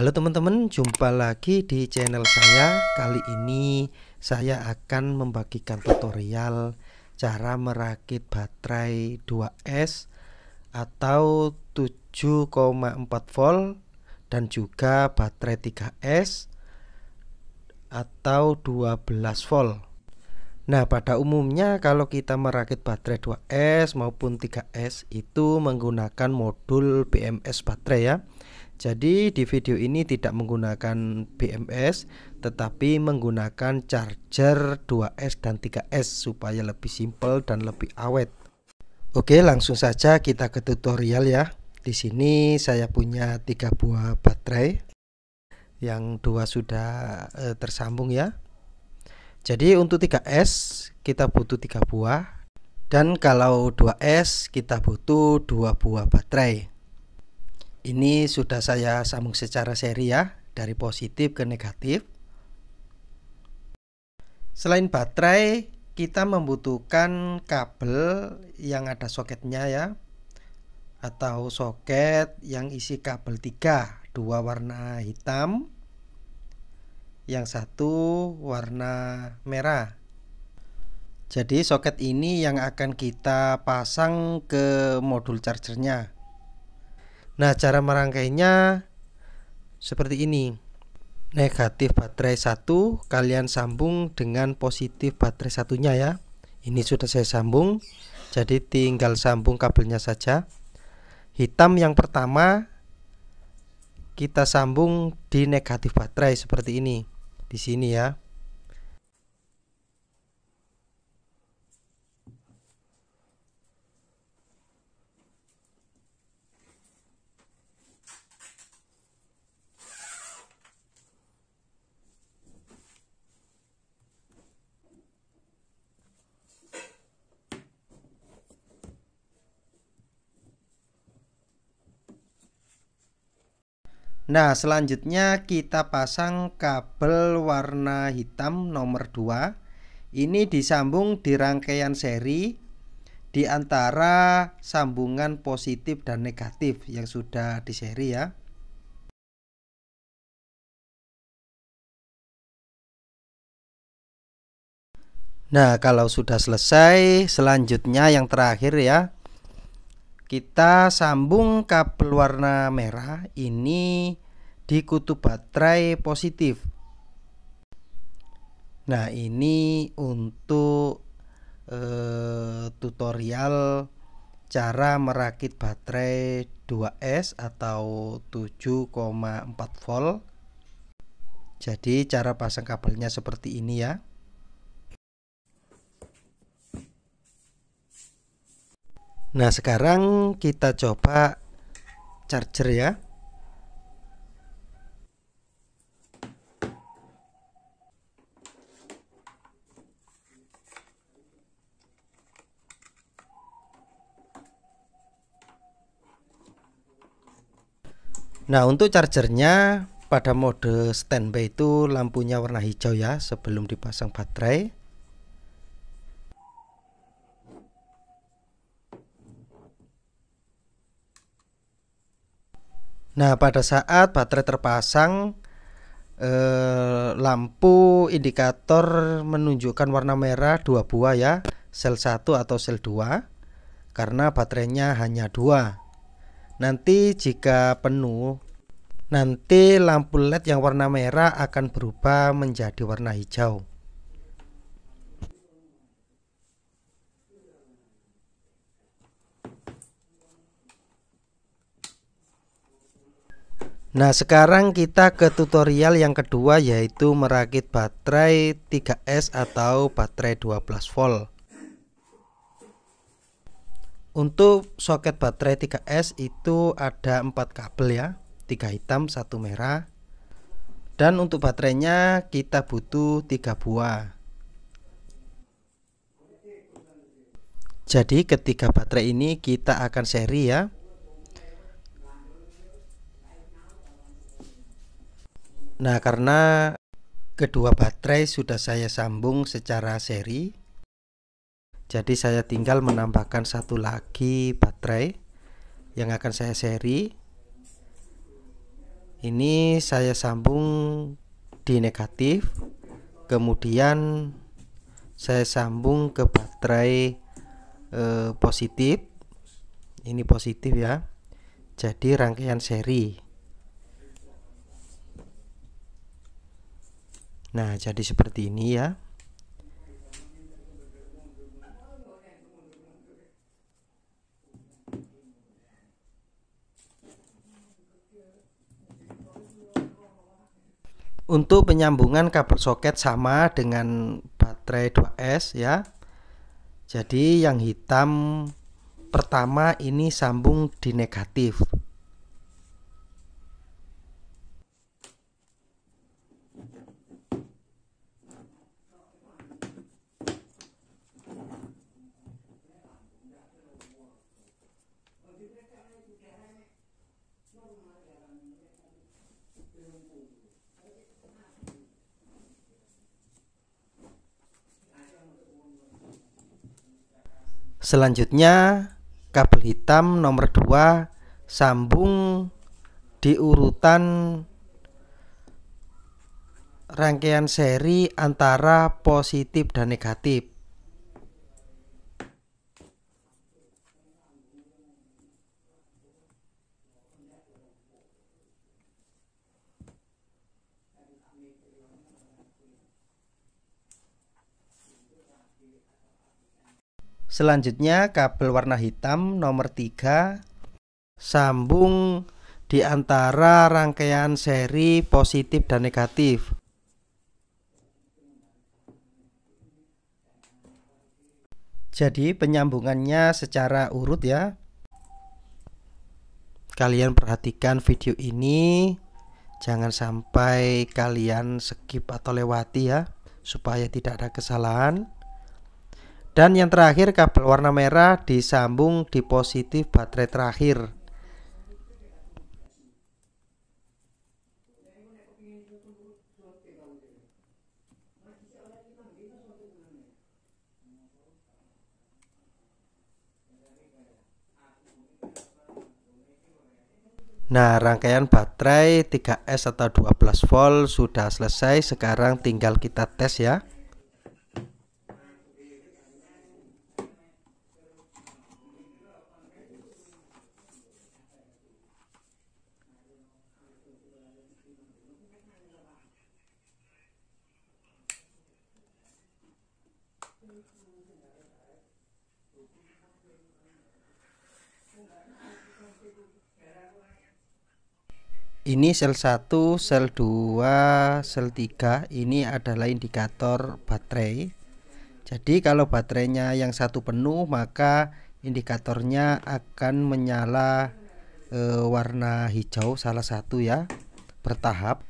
Halo teman-teman, jumpa lagi di channel saya. Kali ini saya akan membagikan tutorial cara merakit baterai 2S atau 7,4 volt dan juga baterai 3S atau 12 volt. Nah, pada umumnya kalau kita merakit baterai 2S maupun 3S itu menggunakan modul BMS baterai ya jadi di video ini tidak menggunakan BMS tetapi menggunakan charger 2S dan 3S supaya lebih simpel dan lebih awet. Oke, langsung saja kita ke tutorial ya. Di sini saya punya 3 buah baterai. Yang dua sudah e, tersambung ya. Jadi untuk 3S kita butuh 3 buah dan kalau 2S kita butuh 2 buah baterai. Ini sudah saya sambung secara seri ya, dari positif ke negatif. Selain baterai, kita membutuhkan kabel yang ada soketnya ya atau soket yang isi kabel 3, dua warna hitam, yang satu warna merah. Jadi soket ini yang akan kita pasang ke modul chargernya. Nah, cara merangkainya seperti ini. Negatif baterai 1 kalian sambung dengan positif baterai satunya ya. Ini sudah saya sambung. Jadi tinggal sambung kabelnya saja. Hitam yang pertama kita sambung di negatif baterai seperti ini. Di sini ya. Nah selanjutnya kita pasang kabel warna hitam nomor 2 Ini disambung di rangkaian seri Di antara sambungan positif dan negatif yang sudah di seri ya Nah kalau sudah selesai selanjutnya yang terakhir ya kita sambung kabel warna merah ini di kutub baterai positif. Nah, ini untuk eh, tutorial cara merakit baterai 2S atau 7,4 volt. Jadi cara pasang kabelnya seperti ini ya. Nah sekarang kita coba charger ya Nah untuk chargernya pada mode standby itu lampunya warna hijau ya sebelum dipasang baterai Nah, pada saat baterai terpasang, eh, lampu indikator menunjukkan warna merah dua buah ya, sel 1 atau sel 2 karena baterainya hanya dua. Nanti jika penuh, nanti lampu LED yang warna merah akan berubah menjadi warna hijau. Nah sekarang kita ke tutorial yang kedua yaitu merakit baterai 3S atau baterai 12 volt Untuk soket baterai 3S itu ada 4 kabel ya 3 hitam, 1 merah Dan untuk baterainya kita butuh 3 buah Jadi ketiga baterai ini kita akan seri ya Nah, karena kedua baterai sudah saya sambung secara seri, jadi saya tinggal menambahkan satu lagi baterai yang akan saya seri. Ini saya sambung di negatif, kemudian saya sambung ke baterai e, positif. Ini positif ya. Jadi rangkaian seri. Nah, jadi seperti ini ya. Untuk penyambungan kabel soket sama dengan baterai 2S ya. Jadi yang hitam pertama ini sambung di negatif Selanjutnya kabel hitam nomor 2 sambung di urutan rangkaian seri antara positif dan negatif. Selanjutnya kabel warna hitam nomor 3 sambung di antara rangkaian seri positif dan negatif. Jadi penyambungannya secara urut ya. Kalian perhatikan video ini jangan sampai kalian skip atau lewati ya supaya tidak ada kesalahan dan yang terakhir kabel warna merah disambung di positif baterai terakhir Nah, rangkaian baterai 3S atau 12 volt sudah selesai. Sekarang tinggal kita tes ya. ini sel 1, sel 2, sel 3 ini adalah indikator baterai jadi kalau baterainya yang satu penuh maka indikatornya akan menyala e, warna hijau salah satu ya bertahap